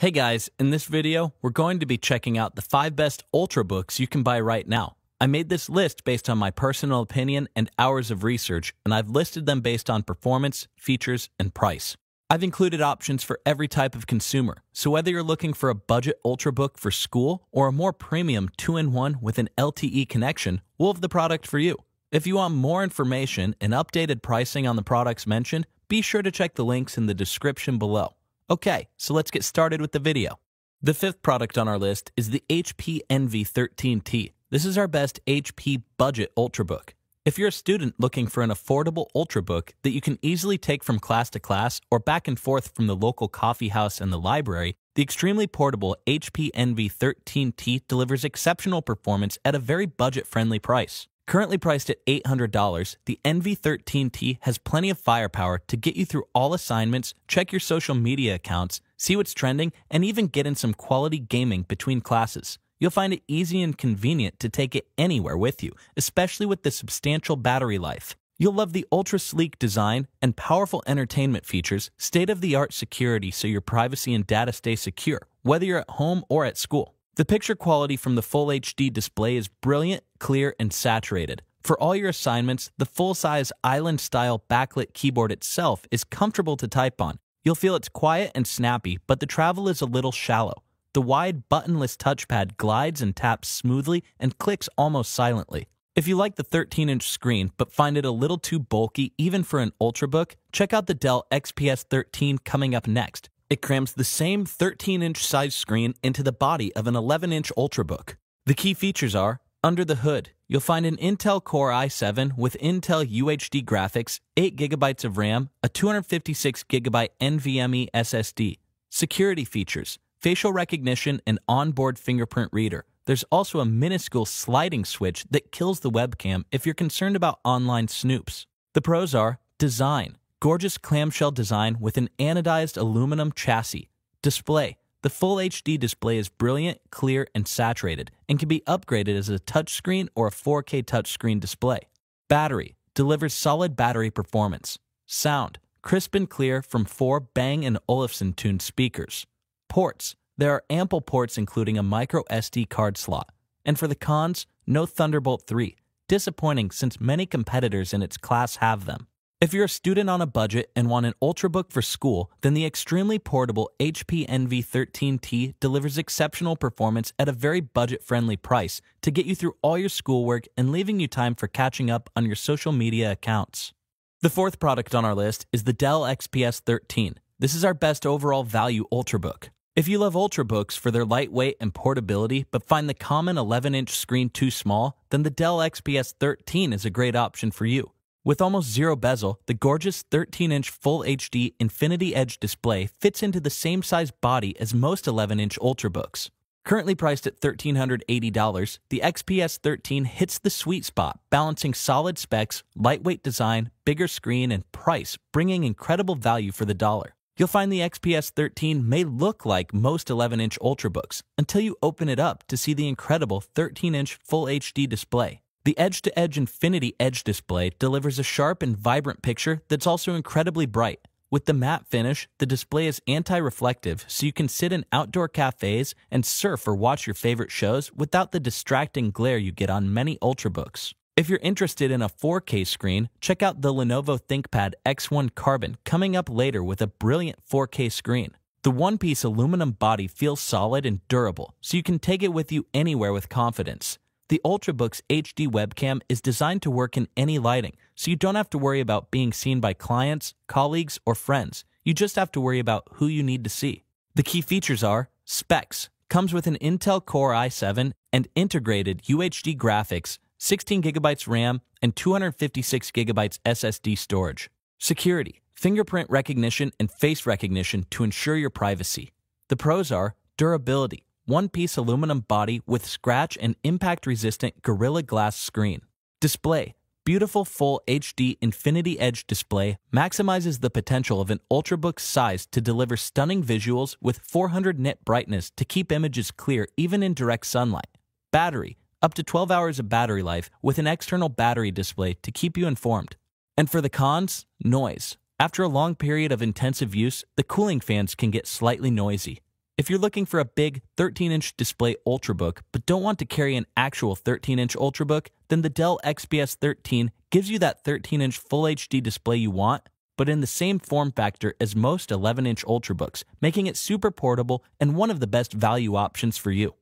Hey guys, in this video, we're going to be checking out the 5 best Ultra books you can buy right now. I made this list based on my personal opinion and hours of research, and I've listed them based on performance, features, and price. I've included options for every type of consumer, so whether you're looking for a budget Ultra book for school or a more premium 2-in-1 with an LTE connection, we'll have the product for you. If you want more information and updated pricing on the products mentioned, be sure to check the links in the description below. Okay, so let's get started with the video. The fifth product on our list is the HP Envy 13T. This is our best HP budget Ultrabook. If you're a student looking for an affordable Ultrabook that you can easily take from class to class or back and forth from the local coffee house and the library, the extremely portable HP Envy 13T delivers exceptional performance at a very budget-friendly price. Currently priced at $800, the NV13T has plenty of firepower to get you through all assignments, check your social media accounts, see what's trending, and even get in some quality gaming between classes. You'll find it easy and convenient to take it anywhere with you, especially with the substantial battery life. You'll love the ultra sleek design and powerful entertainment features, state of the art security so your privacy and data stay secure, whether you're at home or at school. The picture quality from the Full HD display is brilliant, clear, and saturated. For all your assignments, the full-size island-style backlit keyboard itself is comfortable to type on. You'll feel it's quiet and snappy, but the travel is a little shallow. The wide buttonless touchpad glides and taps smoothly and clicks almost silently. If you like the 13-inch screen but find it a little too bulky even for an Ultrabook, check out the Dell XPS 13 coming up next. It crams the same 13 inch size screen into the body of an 11 inch Ultrabook. The key features are under the hood, you'll find an Intel Core i7 with Intel UHD graphics, 8GB of RAM, a 256GB NVMe SSD, security features, facial recognition, and onboard fingerprint reader. There's also a minuscule sliding switch that kills the webcam if you're concerned about online snoops. The pros are design gorgeous clamshell design with an anodized aluminum chassis. Display. The Full HD display is brilliant, clear, and saturated, and can be upgraded as a touchscreen or a 4K touchscreen display. Battery. Delivers solid battery performance. Sound. Crisp and clear from four Bang Olufsen-tuned speakers. Ports. There are ample ports including a micro SD card slot. And for the cons, no Thunderbolt 3. Disappointing since many competitors in its class have them. If you're a student on a budget and want an ultrabook for school, then the extremely portable HP NV13T delivers exceptional performance at a very budget-friendly price to get you through all your schoolwork and leaving you time for catching up on your social media accounts. The fourth product on our list is the Dell XPS 13. This is our best overall value ultrabook. If you love ultrabooks for their lightweight and portability but find the common 11-inch screen too small, then the Dell XPS 13 is a great option for you. With almost zero bezel, the gorgeous 13 inch Full HD Infinity Edge display fits into the same size body as most 11 inch Ultrabooks. Currently priced at $1,380, the XPS 13 hits the sweet spot, balancing solid specs, lightweight design, bigger screen, and price, bringing incredible value for the dollar. You'll find the XPS 13 may look like most 11 inch Ultrabooks until you open it up to see the incredible 13 inch Full HD display. The edge to edge Infinity Edge display delivers a sharp and vibrant picture that's also incredibly bright. With the matte finish, the display is anti reflective, so you can sit in outdoor cafes and surf or watch your favorite shows without the distracting glare you get on many Ultrabooks. If you're interested in a 4K screen, check out the Lenovo ThinkPad X1 Carbon coming up later with a brilliant 4K screen. The one piece aluminum body feels solid and durable, so you can take it with you anywhere with confidence. The Ultrabook's HD webcam is designed to work in any lighting, so you don't have to worry about being seen by clients, colleagues, or friends. You just have to worry about who you need to see. The key features are specs, comes with an Intel Core i7 and integrated UHD graphics, 16GB RAM, and 256GB SSD storage. Security, fingerprint recognition and face recognition to ensure your privacy. The pros are durability, one-piece aluminum body with scratch and impact-resistant Gorilla Glass screen. Display. Beautiful full HD Infinity Edge display maximizes the potential of an ultrabook size to deliver stunning visuals with 400 nit brightness to keep images clear even in direct sunlight. Battery. Up to 12 hours of battery life with an external battery display to keep you informed. And for the cons, noise. After a long period of intensive use, the cooling fans can get slightly noisy. If you're looking for a big 13 inch display Ultrabook but don't want to carry an actual 13 inch Ultrabook, then the Dell XPS 13 gives you that 13 inch Full HD display you want, but in the same form factor as most 11 inch Ultrabooks, making it super portable and one of the best value options for you.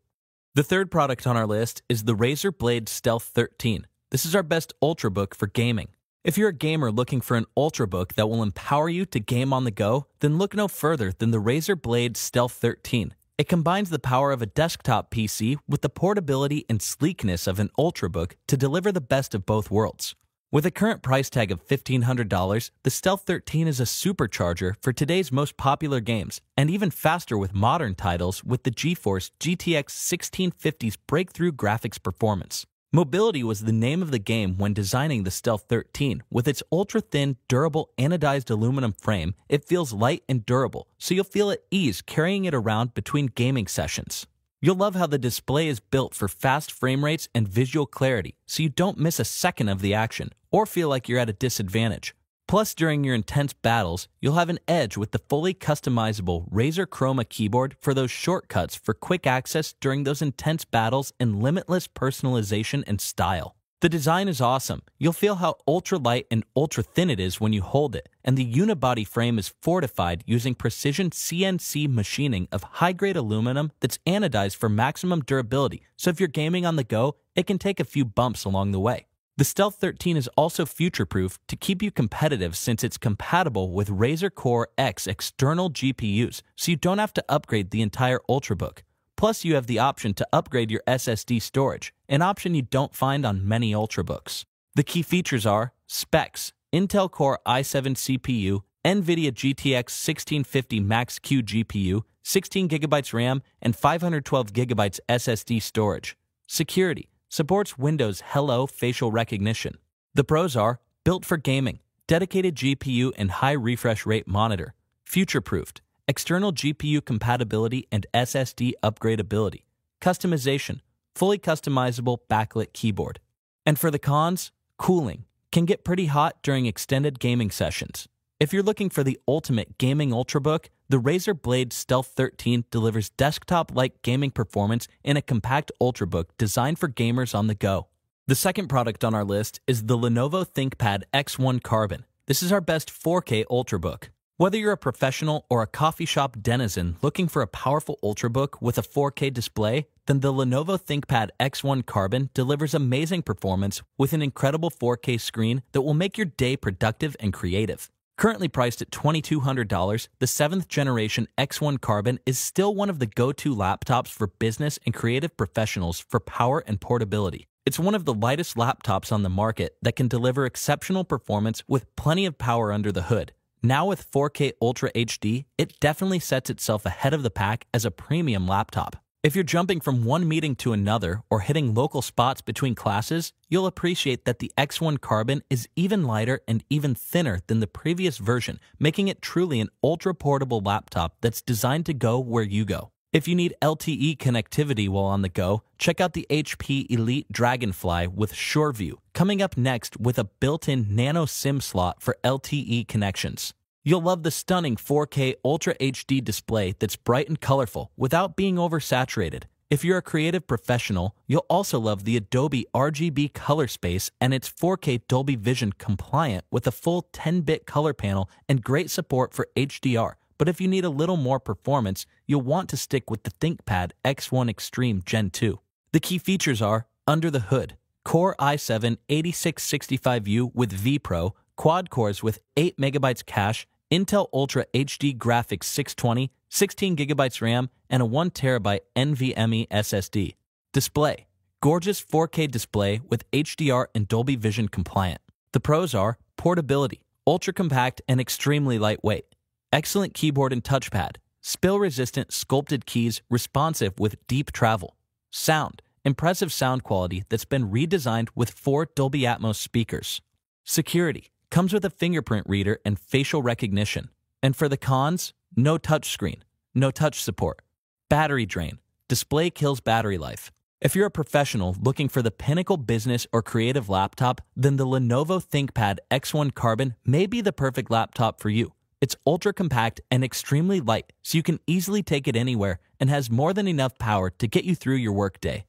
The third product on our list is the Razer Blade Stealth 13. This is our best Ultrabook for gaming. If you're a gamer looking for an ultrabook that will empower you to game on the go, then look no further than the Razer Blade Stealth 13. It combines the power of a desktop PC with the portability and sleekness of an ultrabook to deliver the best of both worlds. With a current price tag of $1,500, the Stealth 13 is a supercharger for today's most popular games, and even faster with modern titles with the GeForce GTX 1650's breakthrough graphics performance. Mobility was the name of the game when designing the Stealth 13. With its ultra-thin, durable, anodized aluminum frame, it feels light and durable, so you'll feel at ease carrying it around between gaming sessions. You'll love how the display is built for fast frame rates and visual clarity, so you don't miss a second of the action, or feel like you're at a disadvantage. Plus, during your intense battles, you'll have an edge with the fully customizable Razer Chroma keyboard for those shortcuts for quick access during those intense battles and limitless personalization and style. The design is awesome. You'll feel how ultra light and ultra thin it is when you hold it, and the unibody frame is fortified using precision CNC machining of high-grade aluminum that's anodized for maximum durability, so if you're gaming on the go, it can take a few bumps along the way. The Stealth 13 is also future-proof to keep you competitive since it's compatible with Razer Core X external GPUs, so you don't have to upgrade the entire Ultrabook. Plus, you have the option to upgrade your SSD storage, an option you don't find on many Ultrabooks. The key features are specs, Intel Core i7 CPU, NVIDIA GTX 1650 Max-Q GPU, 16GB RAM, and 512GB SSD storage. Security, supports Windows Hello facial recognition. The pros are built for gaming, dedicated GPU and high refresh rate monitor, future-proofed, external GPU compatibility and SSD upgradability, customization, fully customizable backlit keyboard. And for the cons, cooling can get pretty hot during extended gaming sessions. If you're looking for the ultimate gaming ultrabook, the Razer Blade Stealth 13 delivers desktop like gaming performance in a compact Ultrabook designed for gamers on the go. The second product on our list is the Lenovo ThinkPad X1 Carbon. This is our best 4K Ultrabook. Whether you're a professional or a coffee shop denizen looking for a powerful Ultrabook with a 4K display, then the Lenovo ThinkPad X1 Carbon delivers amazing performance with an incredible 4K screen that will make your day productive and creative. Currently priced at $2,200, the seventh generation X1 Carbon is still one of the go to laptops for business and creative professionals for power and portability. It's one of the lightest laptops on the market that can deliver exceptional performance with plenty of power under the hood. Now with 4K Ultra HD, it definitely sets itself ahead of the pack as a premium laptop. If you're jumping from one meeting to another or hitting local spots between classes, you'll appreciate that the X1 Carbon is even lighter and even thinner than the previous version, making it truly an ultra-portable laptop that's designed to go where you go. If you need LTE connectivity while on the go, check out the HP Elite Dragonfly with SureView, coming up next with a built-in nano SIM slot for LTE connections. You'll love the stunning 4K Ultra HD display that's bright and colorful without being oversaturated. If you're a creative professional, you'll also love the Adobe RGB color space and its 4K Dolby Vision compliant with a full 10-bit color panel and great support for HDR. But if you need a little more performance, you'll want to stick with the ThinkPad X1 Extreme Gen 2. The key features are under the hood, Core i7 8665U with vPro, quad cores with 8 megabytes cache Intel Ultra HD Graphics 620, 16GB RAM, and a 1TB NVMe SSD. Display. Gorgeous 4K display with HDR and Dolby Vision compliant. The pros are portability, ultra compact and extremely lightweight. Excellent keyboard and touchpad. Spill resistant sculpted keys responsive with deep travel. Sound. Impressive sound quality that's been redesigned with four Dolby Atmos speakers. Security comes with a fingerprint reader and facial recognition. And for the cons, no touchscreen, no touch support, battery drain, display kills battery life. If you're a professional looking for the pinnacle business or creative laptop, then the Lenovo ThinkPad X1 Carbon may be the perfect laptop for you. It's ultra compact and extremely light, so you can easily take it anywhere and has more than enough power to get you through your workday.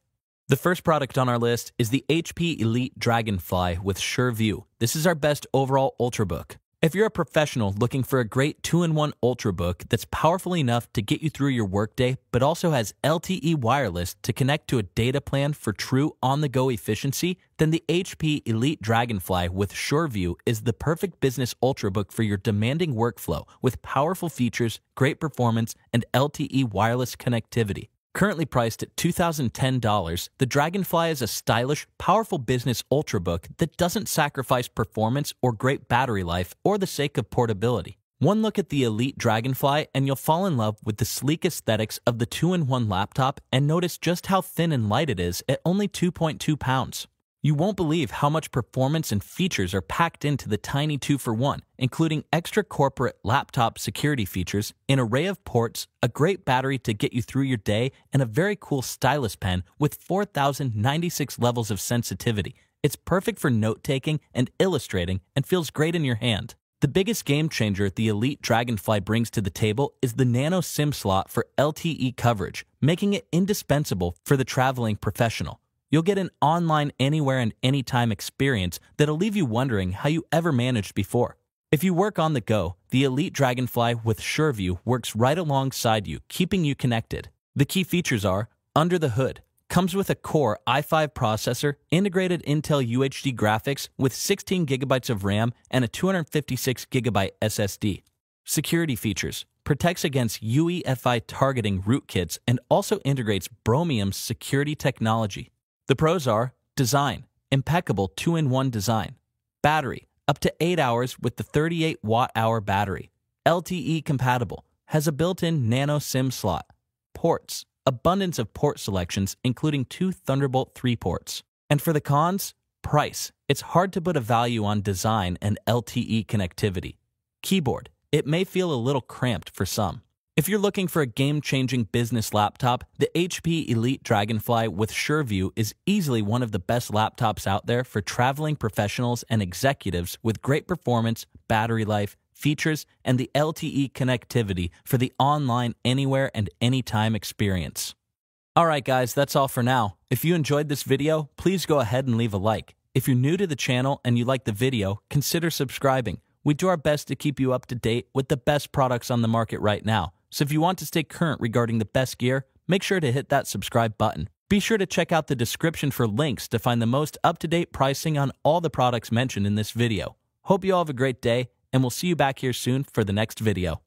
The first product on our list is the HP Elite Dragonfly with SureView. This is our best overall Ultrabook. If you're a professional looking for a great 2-in-1 Ultrabook that's powerful enough to get you through your workday, but also has LTE wireless to connect to a data plan for true on-the-go efficiency, then the HP Elite Dragonfly with SureView is the perfect business Ultrabook for your demanding workflow with powerful features, great performance, and LTE wireless connectivity. Currently priced at $2,010, the Dragonfly is a stylish, powerful business ultrabook that doesn't sacrifice performance or great battery life or the sake of portability. One look at the Elite Dragonfly and you'll fall in love with the sleek aesthetics of the 2-in-1 laptop and notice just how thin and light it is at only 2.2 pounds. You won't believe how much performance and features are packed into the tiny 2 for 1, including extra corporate laptop security features, an array of ports, a great battery to get you through your day, and a very cool stylus pen with 4096 levels of sensitivity. It's perfect for note taking and illustrating and feels great in your hand. The biggest game changer the Elite Dragonfly brings to the table is the nano SIM slot for LTE coverage, making it indispensable for the traveling professional. You'll get an online, anywhere, and anytime experience that'll leave you wondering how you ever managed before. If you work on the go, the Elite Dragonfly with SureView works right alongside you, keeping you connected. The key features are under the hood, comes with a Core i5 processor, integrated Intel UHD graphics with 16 gigabytes of RAM and a 256 gigabyte SSD. Security features protects against UEFI targeting rootkits and also integrates Bromium's security technology. The pros are design, impeccable 2 in 1 design, battery, up to 8 hours with the 38 watt hour battery, LTE compatible, has a built in nano SIM slot, ports, abundance of port selections, including two Thunderbolt 3 ports. And for the cons, price. It's hard to put a value on design and LTE connectivity. Keyboard. It may feel a little cramped for some. If you're looking for a game changing business laptop, the HP Elite Dragonfly with SureView is easily one of the best laptops out there for traveling professionals and executives with great performance, battery life, features, and the LTE connectivity for the online, anywhere, and anytime experience. Alright, guys, that's all for now. If you enjoyed this video, please go ahead and leave a like. If you're new to the channel and you like the video, consider subscribing. We do our best to keep you up to date with the best products on the market right now. So if you want to stay current regarding the best gear, make sure to hit that subscribe button. Be sure to check out the description for links to find the most up-to-date pricing on all the products mentioned in this video. Hope you all have a great day, and we'll see you back here soon for the next video.